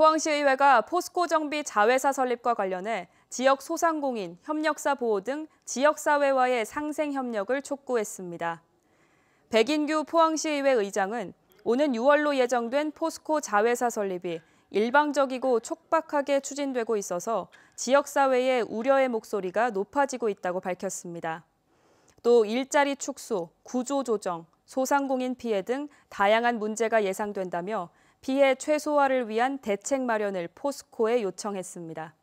포항시의회가 포스코 정비 자회사 설립과 관련해 지역 소상공인, 협력사 보호 등 지역사회와의 상생 협력을 촉구했습니다. 백인규 포항시의회 의장은 오는 6월로 예정된 포스코 자회사 설립이 일방적이고 촉박하게 추진되고 있어서 지역사회의 우려의 목소리가 높아지고 있다고 밝혔습니다. 또 일자리 축소, 구조 조정, 소상공인 피해 등 다양한 문제가 예상된다며 피해 최소화를 위한 대책 마련을 포스코에 요청했습니다.